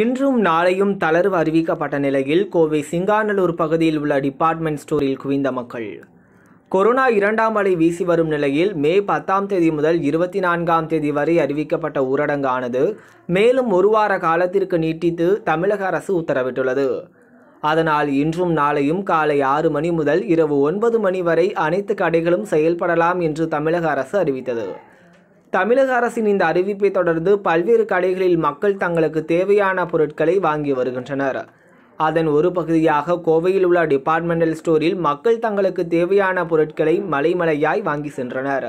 இன்றும் நாளையும் தளர்வு அறிவிக்கப்பட்ட நிலையில் கோவை சிங்காநல்லூர் பகுதியில் உள்ள டிபார்ட்மெண்ட் ஸ்டோரில் குவிந்த மக்கள் கொரோனா இரண்டாம் அலை வீசி வரும் நிலையில் மே பத்தாம் தேதி முதல் இருபத்தி நான்காம் தேதி வரை அறிவிக்கப்பட்ட ஊரடங்கானது மேலும் ஒரு வார காலத்திற்கு நீட்டித்து தமிழக அரசு உத்தரவிட்டுள்ளது அதனால் இன்றும் நாளையும் காலை ஆறு மணி முதல் இரவு ஒன்பது மணி வரை அனைத்து கடைகளும் செயல்படலாம் என்று தமிழக அரசு அறிவித்தது தமிழக அரசின் இந்த அறிவிப்பை தொடர்ந்து பல்வேறு கடைகளில் மக்கள் தங்களுக்கு தேவையான பொருட்களை வாங்கி வருகின்றனர் அதன் ஒரு பகுதியாக கோவையில் உள்ள டிபார்ட்மெண்டல் ஸ்டோரில் மக்கள் தங்களுக்கு தேவையான பொருட்களை மலைமலையாய் வாங்கி சென்றனர்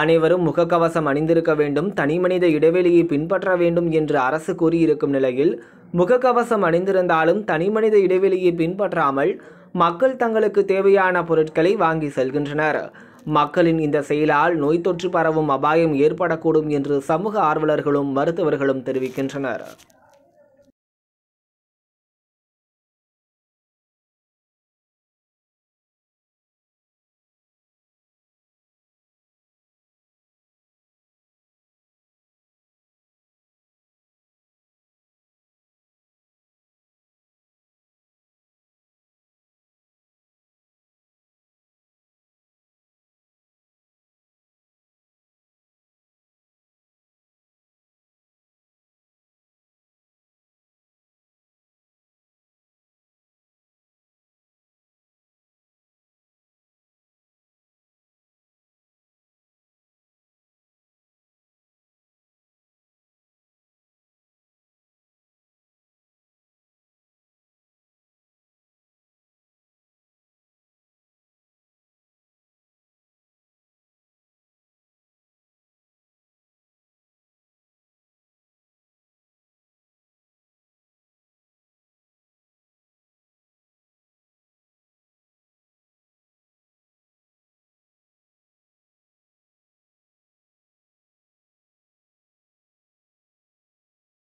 அனைவரும் முகக்கவசம் அணிந்திருக்க வேண்டும் தனிமனித இடைவெளியை பின்பற்ற வேண்டும் என்று அரசு கூறியிருக்கும் நிலையில் முகக்கவசம் அணிந்திருந்தாலும் தனிமனித இடைவெளியை பின்பற்றாமல் மக்கள் தங்களுக்கு தேவையான பொருட்களை வாங்கி செல்கின்றனர் மக்களின் இந்த செயலால் நோய் தொற்று பரவும் அபாயம் ஏற்படக்கூடும் என்று சமூக ஆர்வலர்களும் மருத்துவர்களும் தெரிவிக்கின்றனர்